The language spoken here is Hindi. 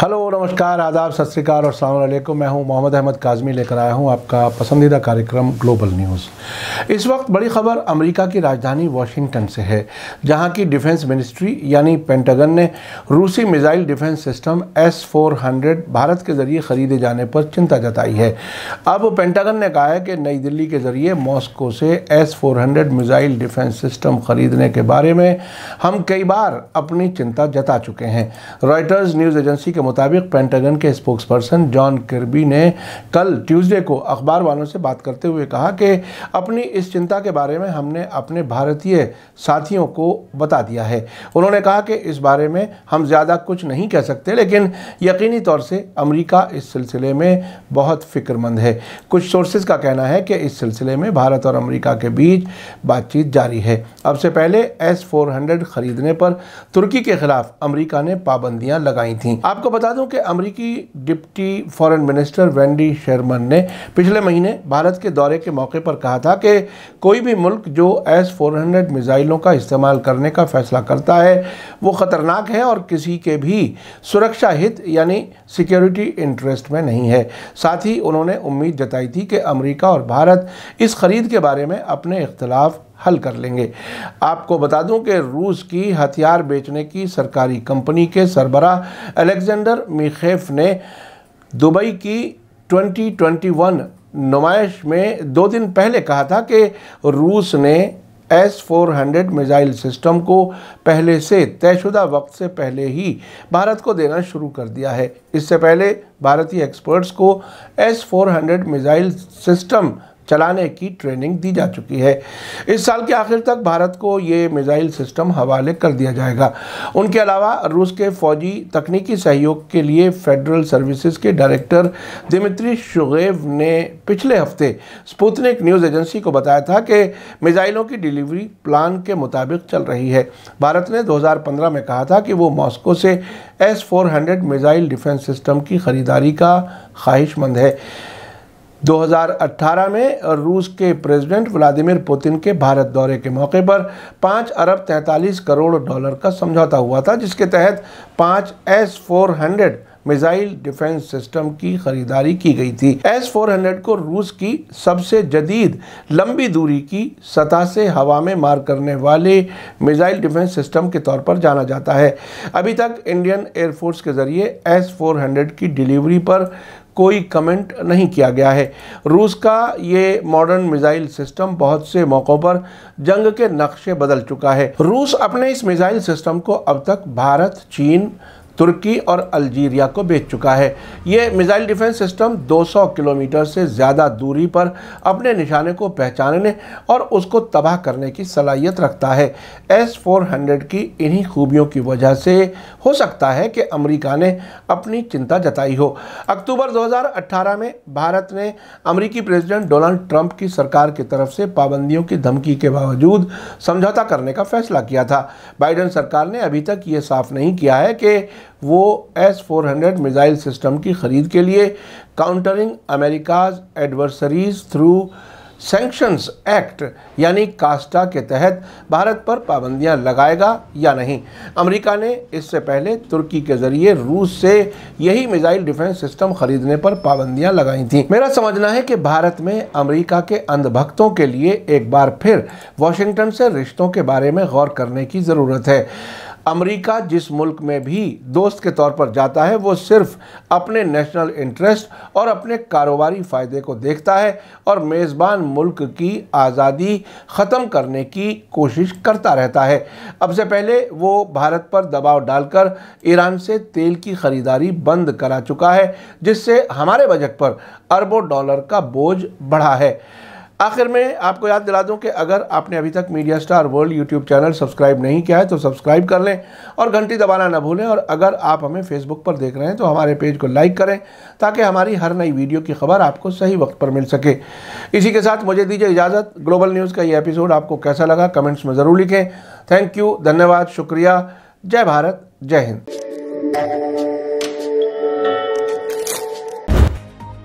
हेलो नमस्कार आदाब सत श्रीकाल और अलैक्म मैं हूं मोहम्मद अहमद काजमी लेकर आया हूं आपका पसंदीदा कार्यक्रम ग्लोबल न्यूज़ इस वक्त बड़ी खबर अमेरिका की राजधानी वाशिंगटन से है जहां की डिफेंस मिनिस्ट्री यानी पेंटागन ने रूसी missile defence system S four hundred Bharat के ज़रिए ख़रीदे जाने पर चिंता जताई है अब पेंटागन ने कहा है कि नई दिल्ली के ज़रिए मॉस्को से S four hundred missile defence system ख़रीदने के बारे में हम कई बार अपनी चिंता जता चुके हैं रॉयटर्स न्यूज़ एजेंसी के मुताबिक पेंटागन के स्पोक्स पर्सन जॉन किरबी ने कल ट्यूसडे को अखबार वालों से बात करते हुए कहा कि अपनी इस चिंता के बारे में हमने अपने भारतीय साथियों को बता दिया है उन्होंने कहा कि इस बारे में हम ज़्यादा कुछ नहीं कह सकते लेकिन यकीनी तौर से अमरीका इस सिलसिले में बहुत फिक्रमंद है कुछ सोर्सेज का कहना है कि इस सिलसिले में भारत और अमरीका के बीच बातचीत जारी है अब से पहले एस फोर हंड्रेड खरीदने पर तुर्की के खिलाफ अमरीका ने पाबंदियां लगाई थी आपको बता दूं कि अमेरिकी deputy foreign minister Wendy Sherman ने पिछले महीने भारत के दौरे के मौके पर कहा था कि कोई भी मुल्क जो एस 400 मिज़ाइलों का इस्तेमाल करने का फ़ैसला करता है वो ख़तरनाक है और किसी के भी सुरक्षा हित यानी सिक्योरिटी इंटरेस्ट में नहीं है साथ ही उन्होंने उम्मीद जताई थी कि अमरीका और भारत इस खरीद के बारे में अपने इख्तलाफ हल कर लेंगे आपको बता दूं कि रूस की हथियार बेचने की सरकारी कंपनी के सरबरा अलेक्जेंडर मिखेफ ने दुबई की 2021 नुमाइश में दो दिन पहले कहा था कि रूस ने S four hundred missile system को पहले से तयशुदा वक्त से पहले ही भारत को देना शुरू कर दिया है इससे पहले भारतीय एक्सपर्ट्स को S four hundred missile system चलाने की ट्रेनिंग दी जा चुकी है इस साल के आखिर तक भारत को ये मिज़ाइल सिस्टम हवाले कर दिया जाएगा उनके अलावा रूस के फौजी तकनीकी सहयोग के लिए फेडरल सर्विसेज के डायरेक्टर दिमित्री शुगेव ने पिछले हफ्ते स्पुतनिक न्यूज़ एजेंसी को बताया था कि मिज़ाइलों की डिलीवरी प्लान के मुताबिक चल रही है भारत ने दो में कहा था कि वो मॉस्को से एस 400 मिज़ाइल डिफेंस सिस्टम की ख़रीदारी का ख्वाहिशमंद है 2018 में रूस के प्रेसिडेंट व्लादिमीर पुतिन के भारत दौरे के मौके पर 5 अरब 43 करोड़ डॉलर का समझौता हुआ था जिसके तहत पाँच S four hundred missile defence system की खरीदारी की गई थी एस 400 को रूस की सबसे जदीद लंबी दूरी की सतह से हवा में मार करने वाले मिसाइल डिफेंस सिस्टम के तौर पर जाना जाता है अभी तक इंडियन एयरफोर्स के जरिए एस 400 की डिलीवरी पर कोई कमेंट नहीं किया गया है रूस का ये मॉडर्न मिज़ाइल सिस्टम बहुत से मौक़ों पर जंग के नक्शे बदल चुका है रूस अपने इस मिज़ाइल सिस्टम को अब तक भारत चीन तुर्की और अल्जीरिया को बेच चुका है ये मिज़ाइल डिफेंस सिस्टम 200 किलोमीटर से ज़्यादा दूरी पर अपने निशाने को पहचानने और उसको तबाह करने की सलाहियत रखता है एस फोर की इन्हीं खूबियों की वजह से हो सकता है कि अमरीका ने अपनी चिंता जताई हो अक्टूबर दो में भारत ने अमरीकी प्रेसिडेंट डोनाल्ड ट्रंप की सरकार की तरफ से पाबंदियों की धमकी के बावजूद समझौता करने का फैसला किया था बाइडन सरकार ने अभी तक ये साफ नहीं किया है कि वो एस 400 मिज़ाइल सिस्टम की ख़रीद के लिए countering America's adversaries through sanctions act यानी कास्टा के तहत भारत पर पाबंदियां लगाएगा या नहीं अमेरिका ने इससे पहले तुर्की के ज़रिए रूस से यही मिज़ाइल डिफेंस सिस्टम खरीदने पर पाबंदियां लगाई थीं मेरा समझना है कि भारत में अमेरिका के अंधभक्तों के लिए एक बार फिर वाशिंगटन से रिश्तों के बारे में गौर करने की ज़रूरत है अमेरिका जिस मुल्क में भी दोस्त के तौर पर जाता है वो सिर्फ अपने नेशनल इंटरेस्ट और अपने कारोबारी फ़ायदे को देखता है और मेज़बान मुल्क की आज़ादी ख़त्म करने की कोशिश करता रहता है अब से पहले वो भारत पर दबाव डालकर ईरान से तेल की ख़रीदारी बंद करा चुका है जिससे हमारे बजट पर अरबों डॉलर का बोझ बढ़ा है आखिर में आपको याद दिला दूं कि अगर आपने अभी तक media star world YouTube channel subscribe नहीं किया है तो सब्सक्राइब कर लें और घंटी दबाना ना भूलें और अगर आप हमें फेसबुक पर देख रहे हैं तो हमारे पेज को लाइक करें ताकि हमारी हर नई वीडियो की खबर आपको सही वक्त पर मिल सके इसी के साथ मुझे दीजिए इजाज़त ग्लोबल न्यूज़ का ये एपिसोड आपको कैसा लगा कमेंट्स में ज़रूर लिखें थैंक यू धन्यवाद शुक्रिया जय भारत जय हिंद